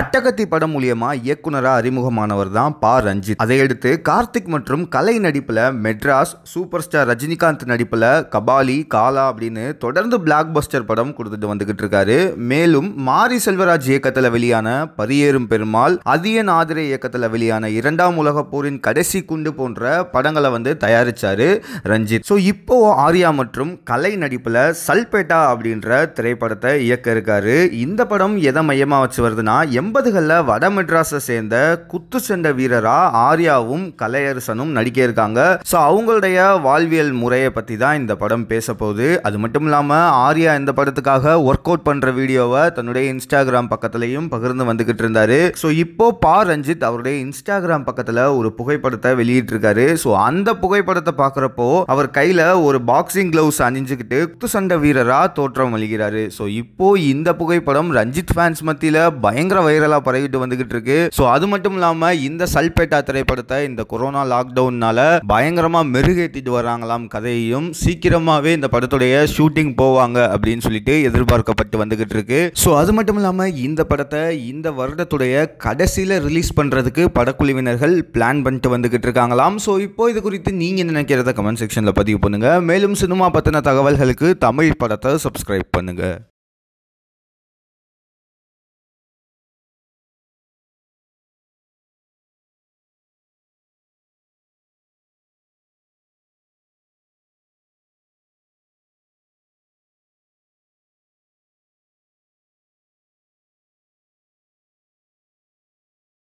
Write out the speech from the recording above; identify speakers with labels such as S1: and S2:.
S1: அட்டகத்தி படம் மூலியமா இயக்குனரா அறிமுகமானவர் தான் பா ரஞ்சித் அதையடுத்து கார்த்திக் மற்றும் கலை நடிப்புல மெட்ராஸ் சூப்பர் ஸ்டார் ரஜினிகாந்த் நடிப்புல கபாலி காலா அப்படின்னு தொடர்ந்து பிளாக் பஸ்டர் படம் கொடுத்துட்டு வந்துகிட்டு இருக்காரு மேலும் மாரி செல்வராஜ் இயக்கத்தில் வெளியான பரியேறும் பெருமாள் அதியன் ஆதிரை இயக்கத்தில் வெளியான இரண்டாம் உலக போரின் கடைசி குண்டு போன்ற படங்களை வந்து தயாரிச்சாரு ரஞ்சித் ஸோ இப்போ ஆர்யா மற்றும் கலை நடிப்பில் சல்பேட்டா அப்படின்ற திரைப்படத்தை இயக்க இருக்காரு இந்த படம் எதை மையமாக வச்சு வருதுன்னா எண்பதுகளில் வட மெட்ராஸை சேர்ந்த குத்து சண்டை வீரராக ஆர்யாவும் கலையரசனும் நடிக்க இருக்காங்க ஸோ அவங்களுடைய வாழ்வியல் முறையை பற்றி தான் இந்த படம் பேச போகுது அது மட்டும் இல்லாமல் ஆர்யா இந்த படத்துக்காக ஒர்க் அவுட் பண்ணுற வீடியோவை தன்னுடைய இன்ஸ்டாகிராம் பக்கத்துலையும் பகிர்ந்து வந்துக்கிட்டு இருந்தாரு ஸோ இப்போ பா ரஞ்சித் அவருடைய இன்ஸ்டாகிராம் பக்கத்தில் ஒரு புகைப்படத்தை வெளியிட்டிருக்காரு ஸோ அந்த புகைப்படத்தை பார்க்குறப்போ அவர் கையில் ஒரு பாக்ஸிங் கிளவுஸ் அணிஞ்சுக்கிட்டு குத்து சண்டை வீரராக தோற்றம் அளிக்கிறாரு ஸோ இப்போ இந்த புகைப்படம் ரஞ்சித் ஃபேன்ஸ் மத்தியில் பயங்கர வைரலாக பரவிட்டு வந்துகிட்டு இருக்கு ஸோ அது மட்டும் இல்லாமல் இந்த சல்பேட்டா திரைப்படத்தை இந்த கொரோனா லாக்டவுனால பயங்கரமாக மெருகேற்றிட்டு வராங்களாம் கதையையும் சீக்கிரமாகவே இந்த படத்துடைய ஷூட்டிங் போவாங்க அப்படின்னு சொல்லிட்டு எதிர்பார்க்கப்பட்டு வந்துகிட்டு இருக்கு ஸோ அது மட்டும் இல்லாமல் இந்த படத்தை இந்த வருடத்துடைய கடைசியில் ரிலீஸ் பண்ணுறதுக்கு படக்குழுவினர்கள் பிளான் பண்ணிட்டு வந்துகிட்டு இருக்காங்களாம் ஸோ இப்போ இது குறித்து நீங்கள் நினைக்கிறத கமெண்ட் செக்ஷனில் பதிவு பண்ணுங்கள் மேலும் சினிமா பற்றின தகவல்களுக்கு தமிழ் படத்தை சப்ஸ்கிரைப் பண்ணுங்கள்